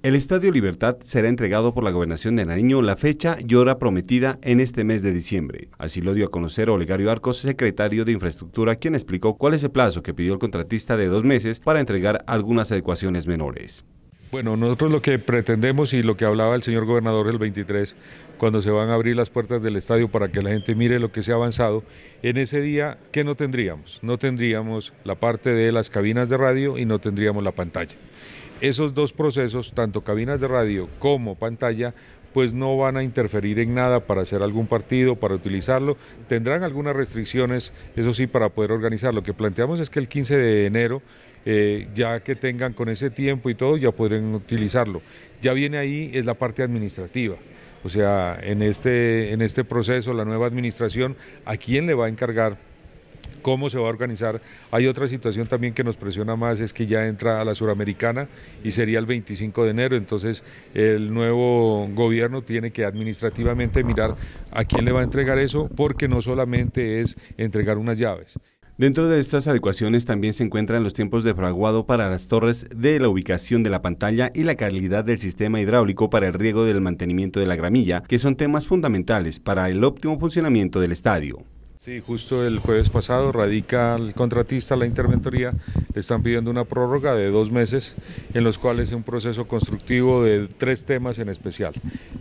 El Estadio Libertad será entregado por la Gobernación de Nariño la fecha y hora prometida en este mes de diciembre. Así lo dio a conocer Olegario Arcos, secretario de Infraestructura, quien explicó cuál es el plazo que pidió el contratista de dos meses para entregar algunas adecuaciones menores. Bueno, nosotros lo que pretendemos y lo que hablaba el señor gobernador el 23, cuando se van a abrir las puertas del estadio para que la gente mire lo que se ha avanzado, en ese día, ¿qué no tendríamos? No tendríamos la parte de las cabinas de radio y no tendríamos la pantalla esos dos procesos, tanto cabinas de radio como pantalla, pues no van a interferir en nada para hacer algún partido, para utilizarlo. Tendrán algunas restricciones, eso sí, para poder organizar. Lo que planteamos es que el 15 de enero, eh, ya que tengan con ese tiempo y todo, ya podrán utilizarlo. Ya viene ahí, es la parte administrativa. O sea, en este, en este proceso, la nueva administración, ¿a quién le va a encargar cómo se va a organizar. Hay otra situación también que nos presiona más, es que ya entra a la suramericana y sería el 25 de enero, entonces el nuevo gobierno tiene que administrativamente mirar a quién le va a entregar eso, porque no solamente es entregar unas llaves. Dentro de estas adecuaciones también se encuentran los tiempos de fraguado para las torres de la ubicación de la pantalla y la calidad del sistema hidráulico para el riego del mantenimiento de la gramilla, que son temas fundamentales para el óptimo funcionamiento del estadio. Sí, justo el jueves pasado radica el contratista la interventoría, le están pidiendo una prórroga de dos meses, en los cuales es un proceso constructivo de tres temas en especial.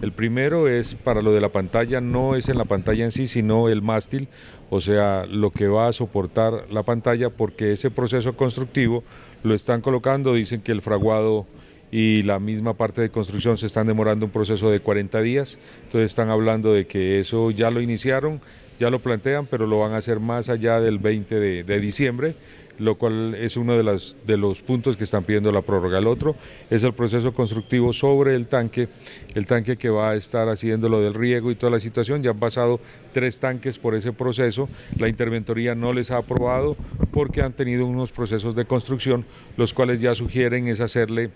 El primero es para lo de la pantalla, no es en la pantalla en sí, sino el mástil, o sea, lo que va a soportar la pantalla, porque ese proceso constructivo lo están colocando, dicen que el fraguado y la misma parte de construcción se están demorando un proceso de 40 días, entonces están hablando de que eso ya lo iniciaron ya lo plantean, pero lo van a hacer más allá del 20 de, diciembre, lo cual es uno de, de los puntos que están pidiendo la prórroga. El otro es el proceso constructivo sobre el tanque, el tanque que va a estar haciendo lo del riego y toda la situación. Ya han pasado tres tanques por ese proceso, la interventoría no les ha aprobado porque han tenido unos procesos de construcción, los cuales ya sugieren es hacerle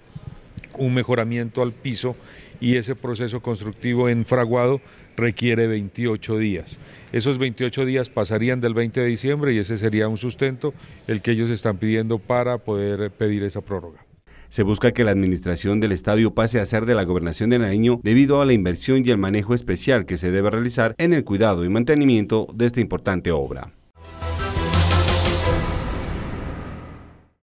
un mejoramiento al piso y ese proceso constructivo enfraguado requiere 28 días. Esos 28 días pasarían del 20 de diciembre y ese sería un sustento el que ellos están pidiendo para poder pedir esa prórroga. Se busca que la administración del estadio pase a ser de la gobernación de Nariño debido a la inversión y el manejo especial que se debe realizar en el cuidado y mantenimiento de esta importante obra.